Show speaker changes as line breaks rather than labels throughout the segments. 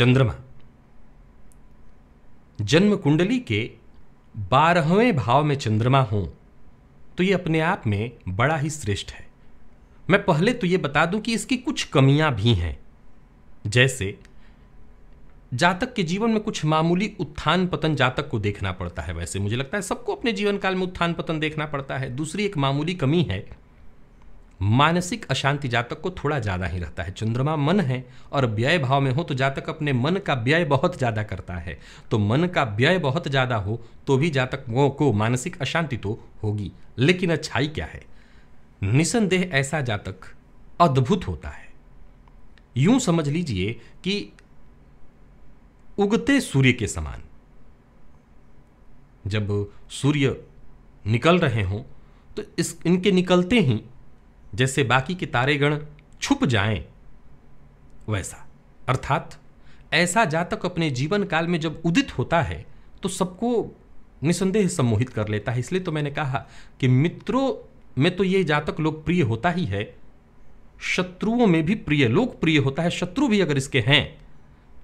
चंद्रमा जन्म कुंडली के बारहवें भाव में चंद्रमा हो तो ये अपने आप में बड़ा ही श्रेष्ठ है मैं पहले तो ये बता दूं कि इसकी कुछ कमियां भी हैं जैसे जातक के जीवन में कुछ मामूली उत्थान पतन जातक को देखना पड़ता है वैसे मुझे लगता है सबको अपने जीवन काल में उत्थान पतन देखना पड़ता है दूसरी एक मामूली कमी है मानसिक अशांति जातक को थोड़ा ज़्यादा ही रहता है चंद्रमा मन है और व्यय भाव में हो तो जातक अपने मन का व्यय बहुत ज़्यादा करता है तो मन का व्यय बहुत ज़्यादा हो तो भी जातकों को मानसिक अशांति तो होगी लेकिन अच्छाई क्या है निसंदेह ऐसा जातक अद्भुत होता है यूं समझ लीजिए कि उगते सूर्य के समान जब सूर्य निकल रहे हों तो इस इनके निकलते ही जैसे बाकी के तारेगण छुप जाएं वैसा अर्थात ऐसा जातक अपने जीवन काल में जब उदित होता है तो सबको निसंदेह सम्मोहित कर लेता है इसलिए तो मैंने कहा कि मित्रों में तो ये जातक लोकप्रिय होता ही है शत्रुओं में भी प्रिय लोकप्रिय होता है शत्रु भी अगर इसके हैं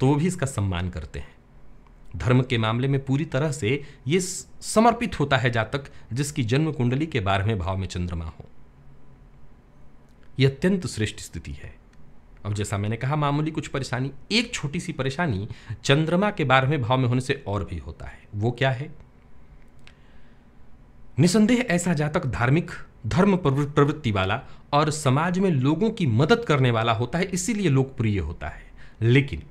तो वो भी इसका सम्मान करते हैं धर्म के मामले में पूरी तरह से ये समर्पित होता है जातक जिसकी जन्म कुंडली के बारहवें भाव में चंद्रमा हो यह अत्यंत श्रेष्ठ स्थिति है अब जैसा मैंने कहा मामूली कुछ परेशानी एक छोटी सी परेशानी चंद्रमा के बारहवें भाव में होने से और भी होता है वो क्या है निसंदेह ऐसा जातक धार्मिक धर्म प्रवृत्ति वाला और समाज में लोगों की मदद करने वाला होता है इसीलिए लोकप्रिय होता है लेकिन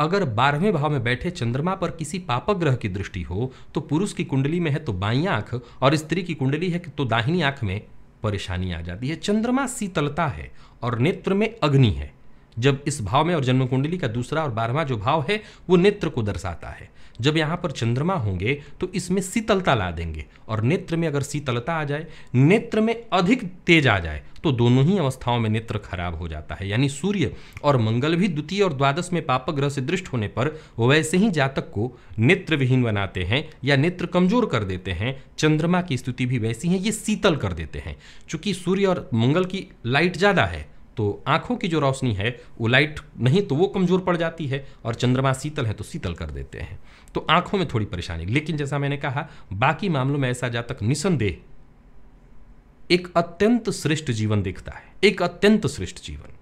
अगर बारहवें भाव में बैठे चंद्रमा पर किसी पापग्रह की दृष्टि हो तो पुरुष की कुंडली में है तो बाई आंख और स्त्री की कुंडली है तो दाहिनी आंख में परेशानी आ जाती है चंद्रमा शीतलता है और नेत्र में अग्नि है जब इस भाव में और जन्म कुंडली का दूसरा और बारहवा जो भाव है वो नेत्र को दर्शाता है जब यहाँ पर चंद्रमा होंगे तो इसमें शीतलता ला देंगे और नेत्र में अगर शीतलता आ जाए नेत्र में अधिक तेज आ जाए तो दोनों ही अवस्थाओं में नेत्र खराब हो जाता है यानी सूर्य और मंगल भी द्वितीय और द्वादश में पाप ग्रह से दृष्ट होने पर वैसे ही जातक को नेत्र विहीन बनाते हैं या नेत्र कमजोर कर देते हैं चंद्रमा की स्थिति भी वैसी है ये शीतल कर देते हैं चूंकि सूर्य और मंगल की लाइट ज़्यादा है तो आंखों की जो रोशनी है वो लाइट नहीं तो वो कमज़ोर पड़ जाती है और चंद्रमा शीतल है तो शीतल कर देते हैं तो आंखों में थोड़ी परेशानी लेकिन जैसा मैंने कहा बाकी मामलों में ऐसा जातक निसंदेह एक अत्यंत श्रेष्ठ जीवन देखता है एक अत्यंत श्रेष्ठ जीवन